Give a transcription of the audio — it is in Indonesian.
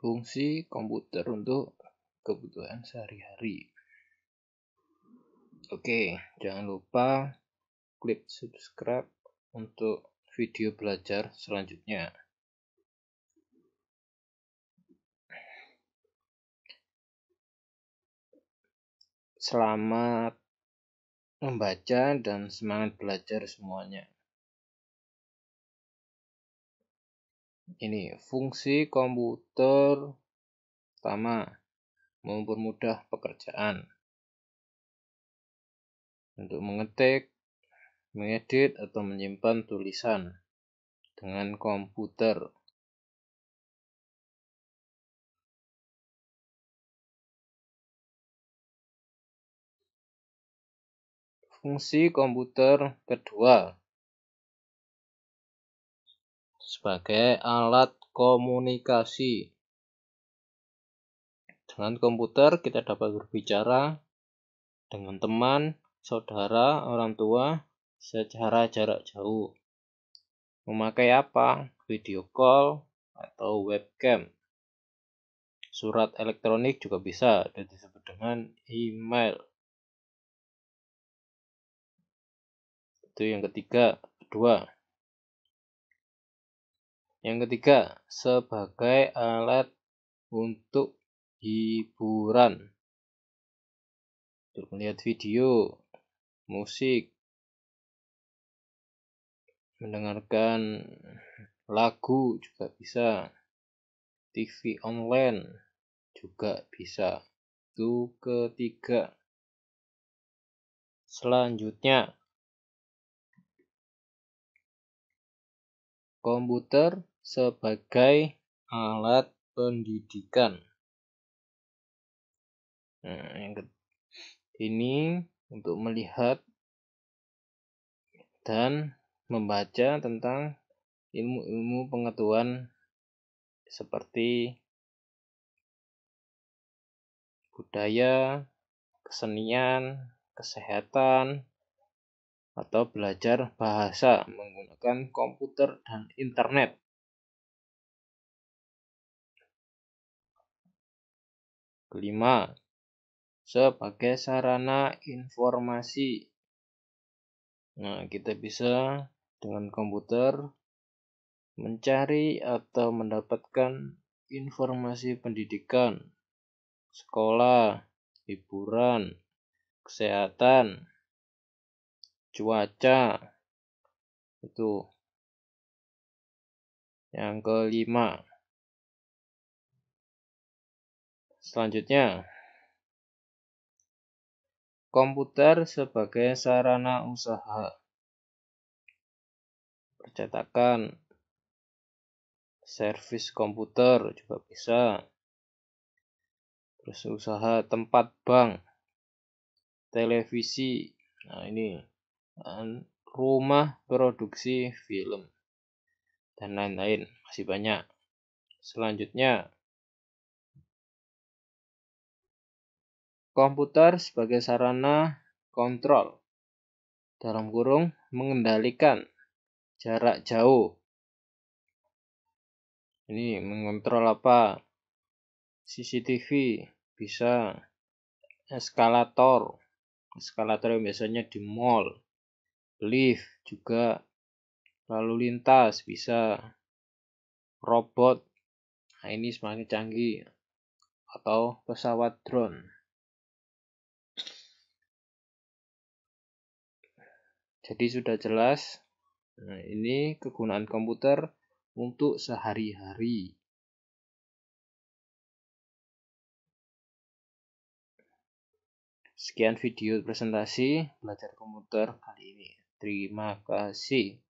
fungsi komputer untuk kebutuhan sehari-hari. Oke, jangan lupa klik subscribe untuk video belajar selanjutnya. Selamat membaca dan semangat belajar semuanya. ini fungsi komputer pertama mempermudah pekerjaan untuk mengetik, mengedit atau menyimpan tulisan dengan komputer. Fungsi komputer kedua sebagai alat komunikasi. Dengan komputer kita dapat berbicara dengan teman, saudara, orang tua secara jarak jauh. Memakai apa? Video call atau webcam. Surat elektronik juga bisa dan disebut dengan email. Itu yang ketiga, kedua yang ketiga, sebagai alat untuk hiburan. Untuk melihat video, musik, mendengarkan lagu juga bisa. TV online juga bisa. Itu ketiga. Selanjutnya, komputer sebagai alat pendidikan. Nah, ini untuk melihat dan membaca tentang ilmu-ilmu pengetahuan seperti budaya, kesenian, kesehatan, atau belajar bahasa menggunakan komputer dan internet. Kelima, sebagai sarana informasi. Nah, kita bisa dengan komputer mencari atau mendapatkan informasi pendidikan, sekolah, hiburan, kesehatan, cuaca. Itu. Yang kelima, Selanjutnya, komputer sebagai sarana usaha. Percetakan, servis komputer juga bisa. Terus usaha tempat bank, televisi, nah ini rumah produksi film dan lain-lain masih banyak. Selanjutnya komputer sebagai sarana kontrol dalam kurung mengendalikan jarak jauh. Ini mengontrol apa? CCTV bisa eskalator. Eskalator yang biasanya di mall. Lift juga lalu lintas bisa robot. Nah, ini semakin canggih atau pesawat drone. Jadi sudah jelas nah, ini kegunaan komputer untuk sehari-hari. Sekian video presentasi belajar komputer kali ini. Terima kasih.